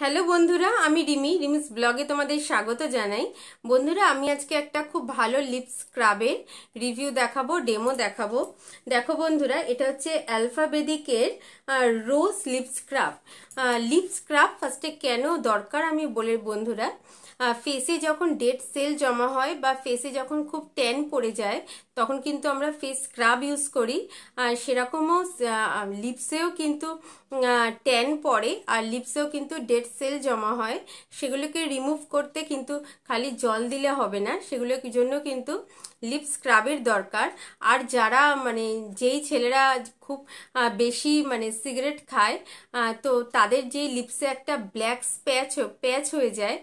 hello বন্ধুরা আমি রিমি রিমিস ব্লগে তোমাদের স্বাগত জানাই বন্ধুরা আমি আজকে একটা খুব ভালো লিপ স্ক্রাবের রিভিউ দেখাবো ডেমো দেখাবো দেখো বন্ধুরা এটা হচ্ছে অ্যালফাবেদিকের rose lip scrub lip scrub ফার্স্টে কেন দরকার আমি বলে বন্ধুরা ফেসে যখন ডেট সেল জমা হয় বা ফেসে যখন খুব ট্যান পড়ে যায় তখন কিন্তু আমরা ফেস স্ক্রাব ইউজ করি সেরকমও লিপসেও কিন্তু ট্যান পড়ে আর লিপসেও কিন্তু ডেড সেল জমা হয় সেগুলোকে রিমুভ করতে কিন্তু খালি জল দিলে হবে না সেগুলোর জন্য কিন্তু লিপ স্ক্রাবের দরকার আর যারা মানে যেই ছেলেরা খুব বেশি মানে সিগারেট খায় তো তাদের যে লিপসে একটা ব্ল্যাক স্প্যাচ প্যাচ হয়ে যায়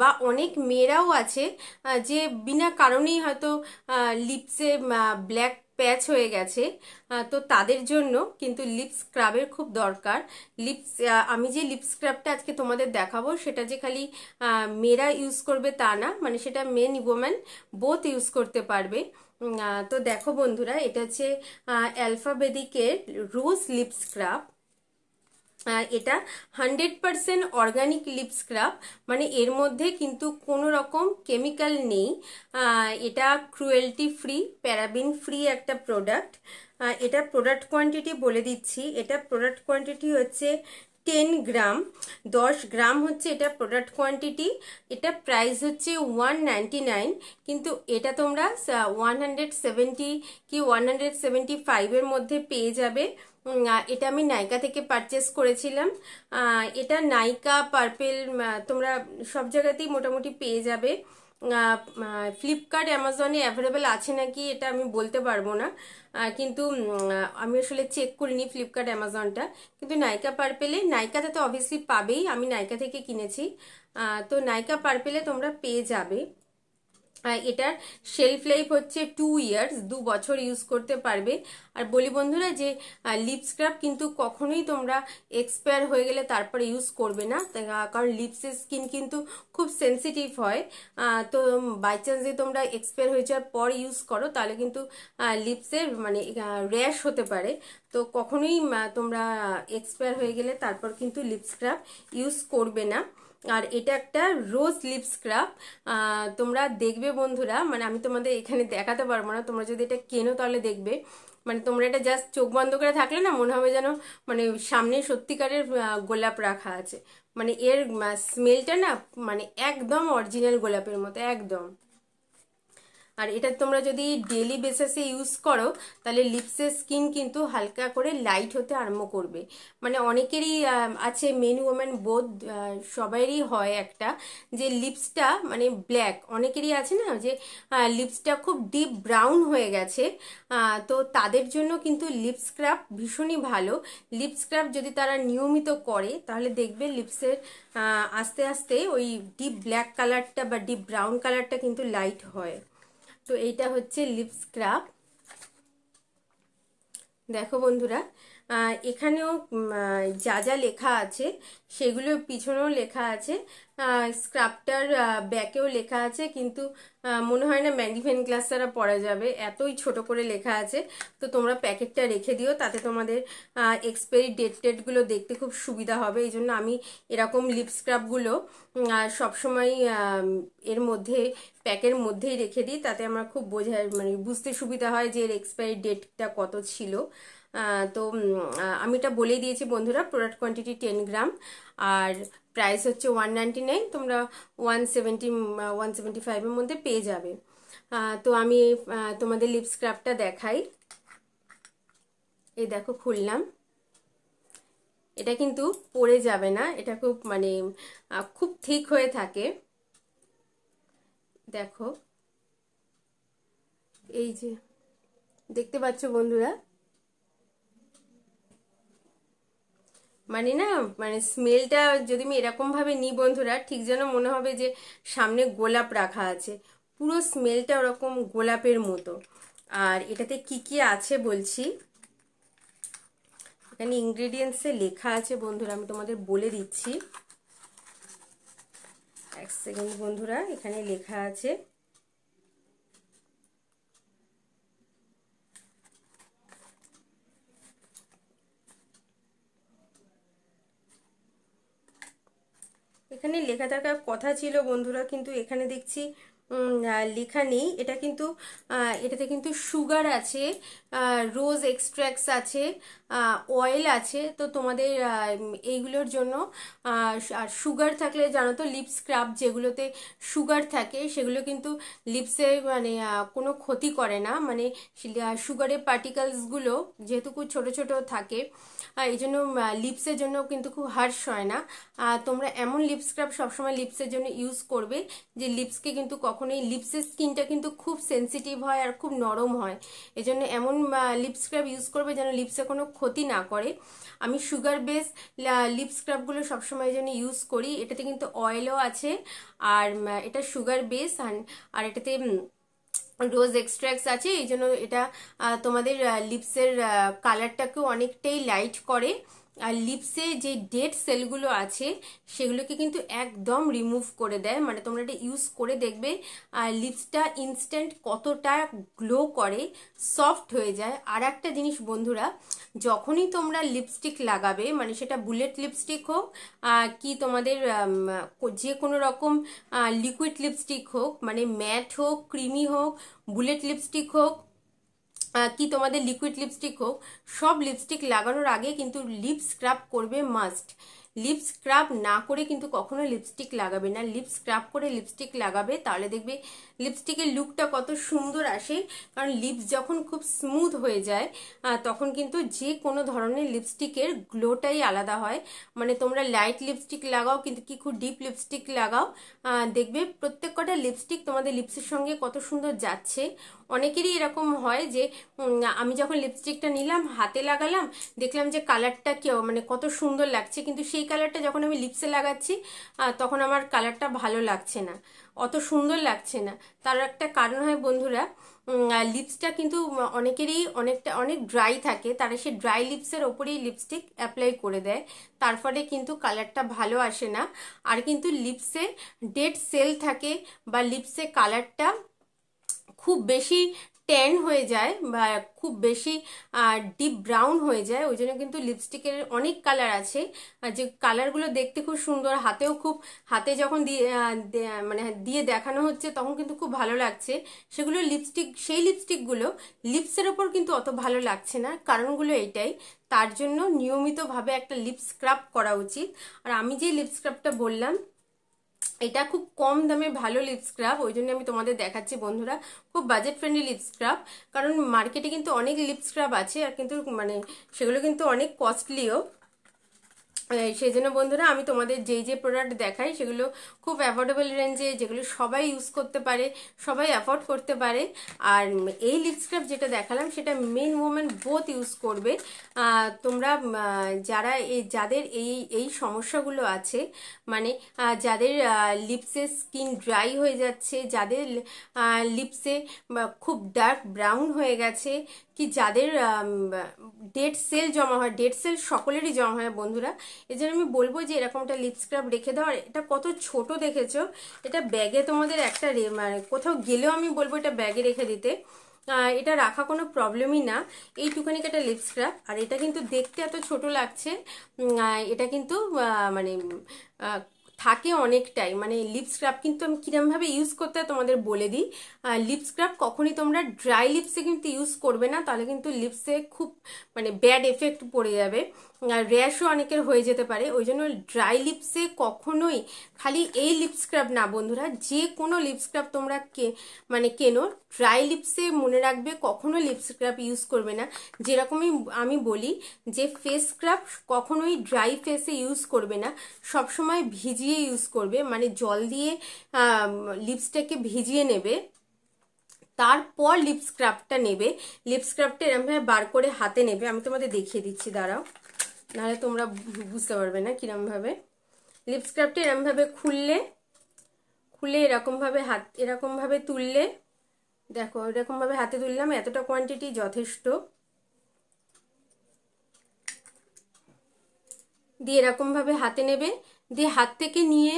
বা অনেক মেয়েরাও আছে যে বিনা কারণেই হয়তো লিপসে ব্ল্যাক প্যাচ হয়ে গেছে তো তাদের জন্য কিন্তু লিপ স্ক্রাবের খুব দরকার লিপস আমি যে লিপ স্ক্রাবটা আজকে তোমাদের দেখাবো সেটা যে খালি মেয়েরা ইউজ করবে তা না মানে সেটা মেন ওম্যান বোথ ইউজ করতে পারবে তো দেখো বন্ধুরা এটা হচ্ছে অ্যালফাবেদিকের রোজ লিপ স্ক্রাব এটা hundred percent organic lip scrub মানে এর মধ্যে কিন্তু কোনো রকম কেমিক্যাল নেই এটা ক্রুয়েলটি ফ্রি প্যারাবিন ফ্রি একটা প্রোডাক্ট এটা প্রোডাক্ট কোয়ান্টিটি বলে দিচ্ছি এটা প্রোডাক্ট কোয়ান্টিটি হচ্ছে টেন গ্রাম দশ গ্রাম হচ্ছে এটা প্রোডাক্ট কোয়ান্টিটি এটা প্রাইস হচ্ছে ওয়ান কিন্তু এটা তোমরা ওয়ান কি ওয়ান হান্ড্রেড মধ্যে পেয়ে যাবে এটা আমি নাইকা থেকে পারচেস করেছিলাম এটা নাইকা পার্পেল তোমরা সব জায়গাতেই মোটামুটি পেয়ে যাবে ফ্লিপকার্ট অ্যামাজনে অ্যাভেলেবেল আছে নাকি এটা আমি বলতে পারবো না কিন্তু আমি আসলে চেক করিনি ফ্লিপকার্ট অ্যামাজনটা কিন্তু নাইকা পার্পেলে নাইকাতে তো অবভিয়াসলি পাবেই আমি নাইকা থেকে কিনেছি তো নাইকা পার্পেলে তোমরা পেয়ে যাবে এটার শেলফ লাইফ হচ্ছে টু ইয়ার্স দু বছর ইউজ করতে পারবে আর বলি বন্ধুরা যে লিপ স্ক্রাব কিন্তু কখনোই তোমরা এক্সপায়ার হয়ে গেলে তারপরে ইউজ করবে না কারণ লিপসের স্কিন কিন্তু খুব সেন্সিটিভ হয় তো বাই চান্স যদি তোমরা এক্সপায়ার হয়ে যাওয়ার পর ইউজ করো তাহলে কিন্তু লিপসের মানে র্যাশ হতে পারে তো কখনোই তোমরা এক্সপায়ার হয়ে গেলে তারপর কিন্তু লিপ স্ক্রাব ইউজ করবে না আর এটা একটা রোজ লিপ স্ক্রাব তোমরা দেখবে বন্ধুরা মানে আমি তোমাদের এখানে দেখাতে পারবো না তোমরা যদি এটা কেনো তাহলে দেখবে মানে তোমরা এটা জাস্ট চোখ বন্ধ করে থাকলে না মনে হবে যেন মানে সামনে সত্যিকারের গোলাপ রাখা আছে মানে এর স্মেলটা না মানে একদম অরিজিনাল গোলাপের মতো একদম আর এটা তোমরা যদি ডেলি বেসিসে ইউজ করো তাহলে লিপসের স্কিন কিন্তু হালকা করে লাইট হতে আরম্ভ করবে মানে অনেকেরই আছে মেন ওম্যান বোধ সবারই হয় একটা যে লিপসটা মানে ব্ল্যাক অনেকেরই আছে না যে লিপসটা খুব ডিপ ব্রাউন হয়ে গেছে তো তাদের জন্য কিন্তু লিপ ভীষণই ভালো লিপ যদি তারা নিয়মিত করে তাহলে দেখবে লিপসের আস্তে আস্তে ওই ডিপ ব্ল্যাক কালারটা বা ডিপ ব্রাউন কালারটা কিন্তু লাইট হয় তো এইটা হচ্ছে লিপ স্ক্রাব দেখো বন্ধুরা এখানেও যা যা লেখা আছে সেগুলোর পিছনেও লেখা আছে স্ক্রাপটার ব্যাকেও লেখা আছে কিন্তু মনে হয় না ম্যাগনিফেন গ্লাস তারা পরা যাবে এতই ছোট করে লেখা আছে তো তোমরা প্যাকেটটা রেখে দিও তাতে তোমাদের এক্সপায়ারি ডেট টেটগুলো দেখতে খুব সুবিধা হবে এই জন্য আমি এরকম লিপ স্ক্রাপগুলো সবসময় এর মধ্যে প্যাকের মধ্যেই রেখে দিই তাতে আমার খুব বোঝায় মানে বুঝতে সুবিধা হয় যে এর এক্সপায়ারি ডেটটা কত ছিল তো আমি এটা বলে দিয়েছি বন্ধুরা প্রোডাক্ট কোয়ান্টিটি টেন গ্রাম আর প্রাইস হচ্ছে ওয়ান নাইনটি নাইন তোমরা ওয়ান সেভেন্টি ওয়ান সেভেন্টি ফাইভের মধ্যে পেয়ে যাবে তো আমি তোমাদের লিপ স্ক্রাবটা দেখাই এই দেখো খুললাম এটা কিন্তু পড়ে যাবে না এটা খুব মানে খুব ঠিক হয়ে থাকে দেখো এই যে দেখতে পাচ্ছ বন্ধুরা মানে না মানে স্মেলটা যদি আমি এরকমভাবে নিই বন্ধুরা ঠিক যেন মনে হবে যে সামনে গোলাপ রাখা আছে পুরো স্মেলটা ওরকম গোলাপের মতো আর এটাতে কি কি আছে বলছি এখানে ইনগ্রিডিয়েন্টসে লেখা আছে বন্ধুরা আমি তোমাদের বলে দিচ্ছি এক সেকেন্ড বন্ধুরা এখানে লেখা আছে লেখা থাকার কথা ছিল বন্ধুরা কিন্তু এখানে দেখছি লেখা নেই এটা কিন্তু এটাতে কিন্তু সুগার আছে রোজ এক্সট্র্যাক্টস আছে অয়েল আছে তো তোমাদের এইগুলোর জন্য আর সুগার থাকলে জানো তো লিপ স্ক্রাব যেগুলোতে সুগার থাকে সেগুলো কিন্তু লিপসে মানে কোনো ক্ষতি করে না মানে সুগারের পার্টিকলসগুলো যেহেতু খুব ছোটো ছোটো থাকে এই জন্য লিপসের জন্য কিন্তু খুব হার্স হয় না তোমরা এমন লিপ স্ক্রাব সবসময় লিপসের জন্য ইউজ করবে যে লিপসকে কিন্তু কখন এই লিপসের স্কিনটা কিন্তু খুব সেন্সিটিভ হয় আর খুব নরম হয় এজন্য এমন লিপ স্ক্রাব ইউজ করবে যেন লিপসে কোনো ক্ষতি না করে আমি সুগার বেস লিপ স্ক্রাবগুলো সবসময় যেন ইউজ করি এটাতে কিন্তু অয়েলও আছে আর এটা সুগার বেস আর এটাতে রোজ এক্সট্র্যাক্টস আছে এই জন্য এটা তোমাদের লিপসের কালারটাকেও অনেকটাই লাইট করে আর লিপসে যে ডেড সেলগুলো আছে সেগুলোকে কিন্তু একদম রিমুভ করে দেয় মানে তোমরা এটা ইউজ করে দেখবে আর লিপসটা ইনস্ট্যান্ট কতটা গ্লো করে সফট হয়ে যায় আর একটা জিনিস বন্ধুরা যখনই তোমরা লিপস্টিক লাগাবে মানে সেটা বুলেট লিপস্টিক হোক কি তোমাদের যে কোনো রকম লিকুইড লিপস্টিক হোক মানে ম্যাট হোক ক্রিমি হোক বুলেট লিপস্টিক হোক কি তোমাদের লিকুইড লিপস্টিক হোক সব লিপস্টিক লাগানোর আগে কিন্তু লিপ স্ক্রাব করবে মাস্ট লিপ স্ক্রাব না করে কিন্তু কখনো লিপস্টিক লাগাবে না লিপ স্ক্রাব করে লিপস্টিক লাগাবে তাহলে দেখবে লিপস্টিকের লুকটা কত সুন্দর আসে কারণ লিপস যখন খুব স্মুথ হয়ে যায় তখন কিন্তু যে কোনো ধরনের লিপস্টিকের গ্লোটাই আলাদা হয় মানে তোমরা লাইট লিপস্টিক লাগাও কিন্তু কি খুব ডিপ লিপস্টিক লাগাও দেখবে প্রত্যেক কটা লিপস্টিক তোমাদের লিপসের সঙ্গে কত সুন্দর যাচ্ছে অনেকেরই এরকম হয় যে আমি যখন লিপস্টিকটা নিলাম হাতে লাগালাম দেখলাম যে কালারটা কেউ মানে কত সুন্দর লাগছে কিন্তু সে সেই কালারটা যখন আমি লিপসে লাগাচ্ছি তখন আমার কালারটা ভালো লাগছে না অত সুন্দর লাগছে না তার একটা কারণ হয় বন্ধুরা লিপসটা কিন্তু অনেকেরই অনেকটা অনেক ড্রাই থাকে তারা সে ড্রাই লিপসের ওপরেই লিপস্টিক অ্যাপ্লাই করে দেয় তার ফলে কিন্তু কালারটা ভালো আসে না আর কিন্তু লিপসে ডেড সেল থাকে বা লিপসে কালারটা খুব বেশি ট্যান হয়ে যায় বা খুব বেশি ডিপ ব্রাউন হয়ে যায় ওই জন্য কিন্তু লিপস্টিকের অনেক কালার আছে যে কালারগুলো দেখতে খুব সুন্দর হাতেও খুব হাতে যখন দিয়ে মানে দিয়ে দেখানো হচ্ছে তখন কিন্তু খুব ভালো লাগছে সেগুলো লিপস্টিক সেই লিপস্টিকগুলো লিপসের ওপর কিন্তু অত ভালো লাগছে না কারণগুলো এটাই তার জন্য নিয়মিতভাবে একটা লিপ স্ক্রাব করা উচিত আর আমি যে লিপ স্ক্রাবটা বললাম এটা খুব কম দামে ভালো লিপ স্ক্রাব ওই জন্য আমি তোমাদের দেখাচ্ছি বন্ধুরা খুব বাজেট ফ্রেন্ডলি লিপ স্ক্রাব কারণ মার্কেটে কিন্তু অনেক লিপ স্ক্রাব আছে আর কিন্তু মানে সেগুলো কিন্তু অনেক কস্টলিও সেই জন্য বন্ধুরা আমি তোমাদের যেই যে প্রোডাক্ট দেখাই সেগুলো খুব অ্যাফোর্ডেবল রেঞ্জে যেগুলো সবাই ইউজ করতে পারে সবাই অ্যাফোর্ড করতে পারে আর এই লিপস্ক্রাব যেটা দেখালাম সেটা মেন ওমেন বোথ ইউজ করবে তোমরা যারা এই যাদের এই এই সমস্যাগুলো আছে মানে যাদের লিপসে স্কিন ড্রাই হয়ে যাচ্ছে যাদের লিপসে খুব ডার্ক ব্রাউন হয়ে গেছে কি যাদের ডেট সেল জমা হয় ডেট সেল সকলেরই জমা হয় বন্ধুরা এই জন্য আমি বলবো যে এরকমটা লিপ রেখে দেওয়ার এটা কত ছোট দেখেছো এটা ব্যাগে তোমাদের একটা মানে কোথাও গেলেও আমি বলবো এটা ব্যাগে রেখে দিতে এটা রাখা কোনো প্রবলেমই না এইটুখানি একটা লিপ আর এটা কিন্তু দেখতে এত ছোট লাগছে এটা কিন্তু মানে থাকে অনেকটাই মানে লিপ স্ক্রাব কিন্তু আমি কীরমভাবে ইউজ করতে তোমাদের বলে দিই লিপ স্ক্রাব কখনই তোমরা ড্রাই লিপসে কিন্তু ইউজ করবে না তাহলে কিন্তু লিপসে খুব মানে ব্যাড এফেক্ট পড়ে যাবে র্যাশও অনেকের হয়ে যেতে পারে ওই জন্য ড্রাই লিপসে কখনোই খালি এই লিপ স্ক্রাব না বন্ধুরা যে কোনো লিপ স্ক্রাব তোমরা কে মানে কেনো ড্রাই লিপসে মনে রাখবে কখনো লিপ স্ক্রাব ইউজ করবে না যেরকমই আমি বলি যে ফেস স্ক্রাব কখনোই ড্রাই ফেসে ইউজ করবে না সব সময় ভিজিয়ে ইউজ করবে মানে জল দিয়ে লিপসটাকে ভিজিয়ে নেবে তারপর লিপ স্ক্রাবটা নেবে লিপ স্ক্রাবটা এরমভাবে বার করে হাতে নেবে আমি তোমাদের দেখিয়ে দিচ্ছি দাঁড়াও নাহলে তোমরা বুঝতে পারবে না কীরমভাবে লিপস্ক্রাফটা এরমভাবে খুললে খুলে এরকমভাবে হাত এরকমভাবে তুললে দেখো এরকমভাবে হাতে তুললাম এতটা কোয়ান্টিটি যথেষ্ট দিয়ে এরকমভাবে হাতে নেবে দিয়ে হাত থেকে নিয়ে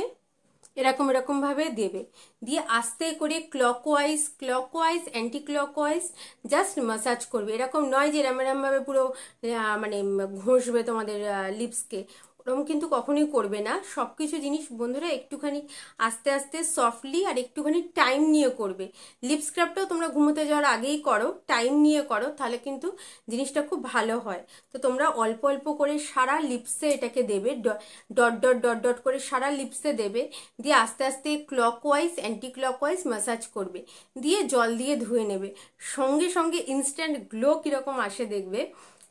এরকম এরকমভাবে দেবে দিয়ে আস্তে করে clockwise clockwise anticlockwise just massage করবে এরকম নয় যে এরম এরমভাবে পুরো মানে ঘষবে তোমাদের লিপসকে ওরকম কিন্তু কখনোই করবে না সব কিছু জিনিস বন্ধুরা একটুখানি আস্তে আস্তে সফটলি আর একটুখানি টাইম নিয়ে করবে লিপ স্ক্রাবটাও তোমরা ঘুমোতে যাওয়ার আগেই করো টাইম নিয়ে করো তাহলে কিন্তু জিনিসটা খুব ভালো হয় তো তোমরা অল্প অল্প করে সারা লিপসে এটাকে দেবে ডট ডট ডট ডট করে সারা লিপসে দেবে দিয়ে আস্তে আস্তে ক্লকওয়াইজ অ্যান্টি ক্লকওয়াইজ ম্যাসাজ করবে দিয়ে জল দিয়ে ধুয়ে নেবে সঙ্গে সঙ্গে ইনস্ট্যান্ট গ্লো কীরকম আসে দেখবে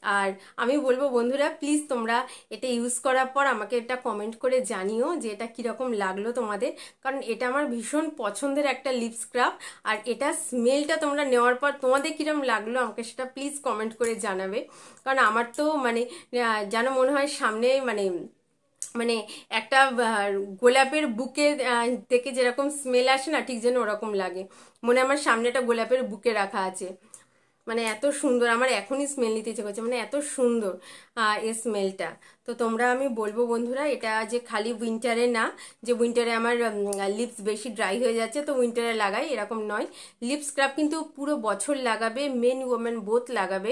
আর আমি বলবো বন্ধুরা প্লিজ তোমরা এটা ইউজ করার পর আমাকে এটা কমেন্ট করে জানিও যে এটা কীরকম লাগলো তোমাদের কারণ এটা আমার ভীষণ পছন্দের একটা লিপ স্ক্রাব আর এটা স্মেলটা তোমরা নেওয়ার পর তোমাদের কীরকম লাগলো আমাকে সেটা প্লিজ কমেন্ট করে জানাবে কারণ আমার তো মানে যেন মনে হয় সামনে মানে মানে একটা গোলাপের বুকে থেকে যেরকম স্মেল আসে না ঠিক যেন ওরকম লাগে মনে আমার সামনে একটা গোলাপের বুকে রাখা আছে মানে এত সুন্দর আমার এখনই স্মেল নিতে ইচ্ছে করছে মানে এত সুন্দর এ স্মেলটা তো তোমরা আমি বলবো বন্ধুরা এটা যে খালি উইন্টারে না যে উইন্টারে আমার লিপস বেশি ড্রাই হয়ে যাচ্ছে তো উইন্টারে লাগাই এরকম নয় লিপ স্ক্রাব কিন্তু পুরো বছর লাগাবে মেন ওমেন বোথ লাগাবে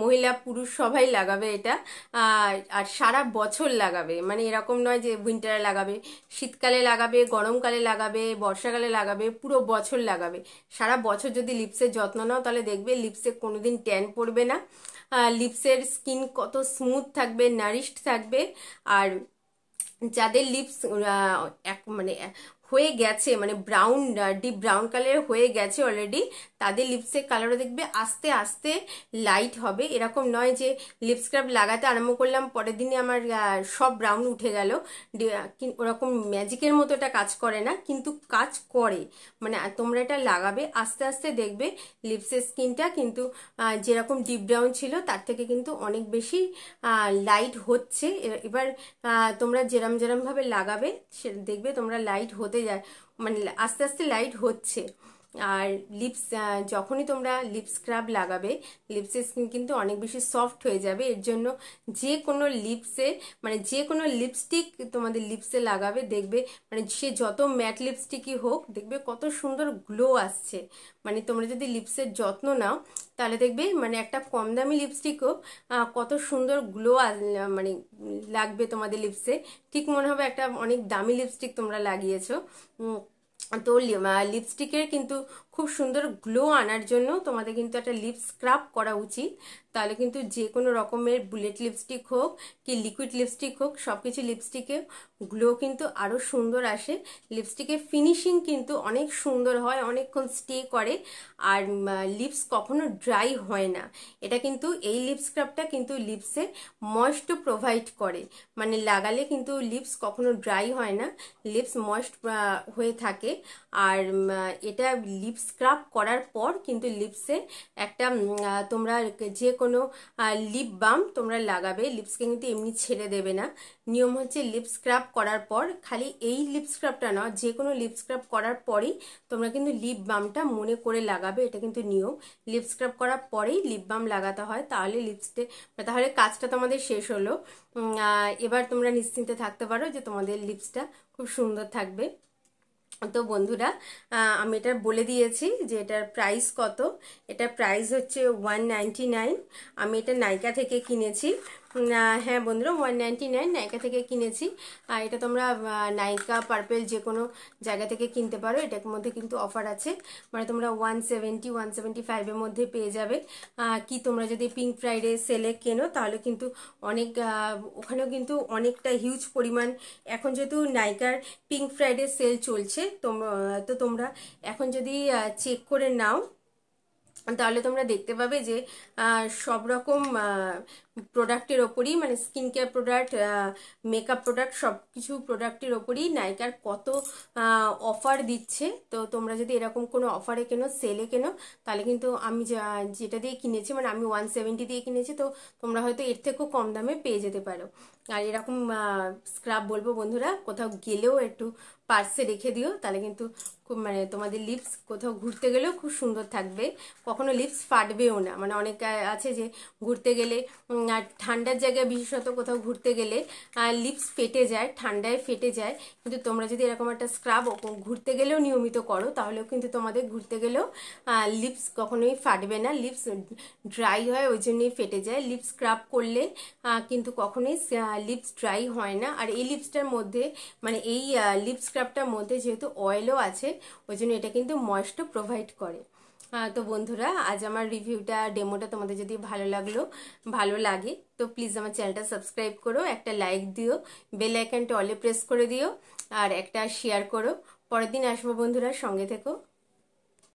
মহিলা পুরুষ সবাই লাগাবে এটা আর সারা বছর লাগাবে মানে এরকম নয় যে উইন্টারে লাগাবে শীতকালে লাগাবে গরমকালে লাগাবে বর্ষাকালে লাগাবে পুরো বছর লাগাবে সারা বছর যদি লিপসের যত্ন নাও তাহলে দেখবে লিপসে কোনোদিন ট্যান পড়বে না লিপসের স্কিন কত স্মুথ থাকবে নারিশড থাকবে আর যাদের লিপস এক মানে হয়ে গেছে মানে ব্রাউন ডিপ ব্রাউন কালারের হয়ে গেছে অলরেডি তাদের লিপসের কালারও দেখবে আস্তে আস্তে লাইট হবে এরকম নয় যে লিপ স্ক্রাব লাগাতে আরম্ভ করলাম পরের দিনে আমার সব ব্রাউন উঠে গেল ওরকম ম্যাজিকের মতো এটা কাজ করে না কিন্তু কাজ করে মানে তোমরা এটা লাগাবে আস্তে আস্তে দেখবে লিপসের স্কিনটা কিন্তু যেরকম ডিপ ব্রাউন ছিল তার থেকে কিন্তু অনেক বেশি লাইট হচ্ছে এবার তোমরা যেরম যেরমভাবে লাগাবে সে দেখবে তোমরা লাইট হতে হতে যায় মানে আস্তে আস্তে লাইট হচ্ছে আর লিপস যখনই তোমরা লিপ স্ক্রাব লাগাবে লিপসের স্কিন কিন্তু অনেক বেশি সফট হয়ে যাবে এর জন্য যে কোনো লিপসে মানে যে কোনো লিপস্টিক তোমাদের লিপসে লাগাবে দেখবে মানে সে যত ম্যাট লিপস্টিকই হোক দেখবে কত সুন্দর গ্লো আসছে মানে তোমরা যদি লিপসের যত্ন নাও তাহলে দেখবে মানে একটা কম দামি লিপস্টিকও কত সুন্দর গ্লো মানে লাগবে তোমাদের লিপসে ঠিক মনে হবে একটা অনেক দামি লিপস্টিক তোমরা লাগিয়েছো तो लिपस्टिकर क्यों খুব সুন্দর গ্লো আনার জন্য তোমাদের কিন্তু একটা লিপ স্ক্রাব করা উচিত তাহলে কিন্তু যে কোনো রকমের বুলেট লিপস্টিক হোক কি লিকুইড লিপস্টিক হোক সব কিছু লিপস্টিকে গ্লো কিন্তু আরও সুন্দর আসে লিপস্টিকের ফিনিশিং কিন্তু অনেক সুন্দর হয় অনেকক্ষণ স্টে করে আর লিপস কখনো ড্রাই হয় না এটা কিন্তু এই লিপ স্ক্রাবটা কিন্তু লিপসে ময়েস্ট প্রোভাইড করে মানে লাগালে কিন্তু লিপস কখনো ড্রাই হয় না লিপস ময়েস্ট হয়ে থাকে আর এটা লিপস স্ক্রাব করার পর কিন্তু লিপসে একটা তোমরা যে কোনো লিপ বাম তোমরা লাগাবে লিপসকে কিন্তু এমনি ছেড়ে দেবে না নিয়ম হচ্ছে লিপ স্ক্রাব করার পর খালি এই লিপ স্ক্রাবটা নয় যে কোনো লিপ স্ক্রাব করার পরেই তোমরা কিন্তু লিপ বামটা মনে করে লাগাবে এটা কিন্তু নিয়ম লিপ স্ক্রাব করার পরেই লিপ বাম লাগাতে হয় তাহলে লিপস্টে তাহলে কাজটা তোমাদের শেষ হলো এবার তোমরা নিশ্চিন্তে থাকতে পারো যে তোমাদের লিপসটা খুব সুন্দর থাকবে তো বন্ধুরা আমি এটা বলে দিয়েছি যে এটার প্রাইস কত এটার প্রাইস হচ্ছে ওয়ান আমি এটা নাইকা থেকে কিনেছি হ্যাঁ বন্ধুরা ওয়ান নাইনটি নাইন নাইকা থেকে কিনেছি আর এটা তোমরা নায়িকা পার্পেল যে কোনো জায়গা থেকে কিনতে পারো এটার মধ্যে কিন্তু অফার আছে মানে তোমরা ওয়ান সেভেন্টি ওয়ান সেভেন্টি ফাইভের মধ্যে পেয়ে যাবে কি তোমরা যদি পিঙ্ক ফ্রাইডে সেলে কেনো তাহলে কিন্তু অনেক ওখানেও কিন্তু অনেকটা হিউজ পরিমাণ এখন যেহেতু নায়িকার পিঙ্ক ফ্রাইডে সেল চলছে তোমরা তো তোমরা এখন যদি চেক করে নাও তাহলে তোমরা দেখতে পাবে যে সব রকম প্রোডাক্টের ওপরই মানে skin care product makeup product সব কিছু প্রোডাক্টের ওপরই নাইকার কত অফার দিচ্ছে তো তোমরা যদি এরকম কোনো অফারে কেনো সেলে কেনো তাহলে কিন্তু আমি যেটা দিয়ে কিনেছি মানে আমি ওয়ান সেভেন্টি দিয়ে কিনেছি তো তোমরা হয়তো এর থেকেও কম দামে পেয়ে যেতে পারো আর এরকম স্ক্রাব বলবো বন্ধুরা কোথাও গেলেও একটু পার্সে রেখে দিও তাহলে কিন্তু খুব মানে তোমাদের লিপস কোথাও ঘুরতে গেলেও খুব সুন্দর থাকবে কখনো লিপস ফাটবেও না মানে অনেক আছে যে ঘুরতে গেলে আর ঠান্ডার জায়গায় বিশেষত কোথাও ঘুরতে গেলে লিপস ফেটে যায় ঠান্ডায় ফেটে যায় কিন্তু তোমরা যদি এরকম একটা স্ক্রাব ঘুরতে গেলেও নিয়মিত করো তাহলেও কিন্তু তোমাদের ঘুরতে গেলেও লিপস কখনোই ফাটবে না লিপস ড্রাই হয় ওই জন্যই ফেটে যায় লিপ স্ক্রাব করলে কিন্তু কখনোই লিপস ড্রাই হয় না আর এই লিপসটার মধ্যে মানে এই লিপ স্ক্রাবটার মধ্যে যেহেতু অয়েলও আছে ওই জন্য এটা কিন্তু ময়েস্টও প্রোভাইড করে তো বন্ধুরা আজ আমার রিভিউটা ডেমোটা তোমাদের যদি ভালো লাগলো ভালো লাগে তো প্লিজ আমার চ্যানেলটা সাবস্ক্রাইব করো একটা লাইক দিও বেল আইকনটা অলে প্রেস করে দিও আর একটা শেয়ার করো পরের দিন আসবো বন্ধুরা সঙ্গে থেকো